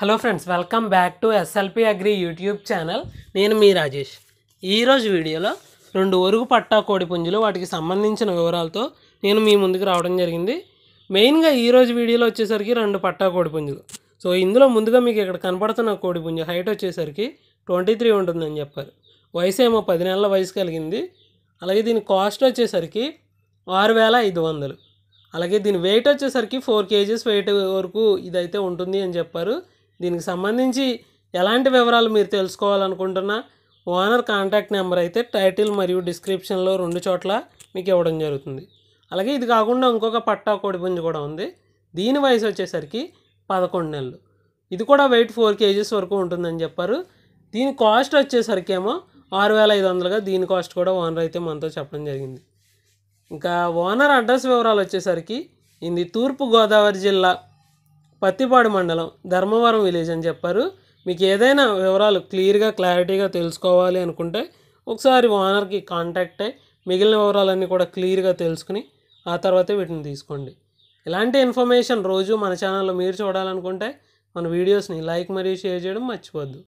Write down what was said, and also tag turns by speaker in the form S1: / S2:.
S1: hello friends welcome back to SLP agri YouTube channel నేను మీ రాజేష్ ఈరోజు వీడియోలో రెండు ఒరుగు పట్టా కోడి పుంజులు వాటికి సంబంధించిన వివరాలతో నేను మీ ముందుకు రావడం జరిగింది మెయిన్గా ఈరోజు వీడియోలో వచ్చేసరికి రెండు పట్టా కోడి పుంజులు సో ఇందులో ముందుగా మీకు ఇక్కడ కనపడుతున్న కోడి పుంజు హైట్ వచ్చేసరికి ట్వంటీ త్రీ ఉంటుందని చెప్పారు వయసు ఏమో పది నెలల వయసు కలిగింది అలాగే దీని కాస్ట్ వచ్చేసరికి ఆరు వేల ఐదు వందలు అలాగే దీని వెయిట్ వచ్చేసరికి ఫోర్ కేజీస్ వెయిట్ వరకు ఇదైతే ఉంటుంది అని చెప్పారు దీనికి సంబంధించి ఎలాంటి వివరాలు మీరు తెలుసుకోవాలనుకుంటున్నా ఓనర్ కాంటాక్ట్ నెంబర్ అయితే టైటిల్ మరియు డిస్క్రిప్షన్లో రెండు చోట్ల మీకు ఇవ్వడం జరుగుతుంది అలాగే ఇది కాకుండా ఇంకొక పట్టా కోడిపుంజు కూడా ఉంది దీని వయసు వచ్చేసరికి పదకొండు నెలలు ఇది కూడా వెయిట్ ఫోర్ కేజీస్ వరకు ఉంటుందని చెప్పారు దీని కాస్ట్ వచ్చేసరికి ఏమో ఆరు వేల ఐదు వందలుగా దీని కాస్ట్ కూడా ఓనర్ అయితే మనతో చెప్పడం జరిగింది ఇంకా ఓనర్ అడ్రస్ వివరాలు వచ్చేసరికి ఇది తూర్పు గోదావరి జిల్లా పత్తిపాడు మండలం ధర్మవరం విలేజ్ అని చెప్పారు మీకు ఏదైనా వివరాలు క్లియర్గా క్లారిటీగా తెలుసుకోవాలి అనుకుంటే ఒకసారి ఓనర్కి కాంటాక్ట్ అయ్యి మిగిలిన వివరాలన్నీ కూడా క్లియర్గా తెలుసుకుని ఆ తర్వాతే వీటిని తీసుకోండి ఇలాంటి ఇన్ఫర్మేషన్ రోజు మన ఛానల్లో మీరు చూడాలనుకుంటే మన వీడియోస్ని లైక్ మరియు షేర్ చేయడం మర్చిపోద్దు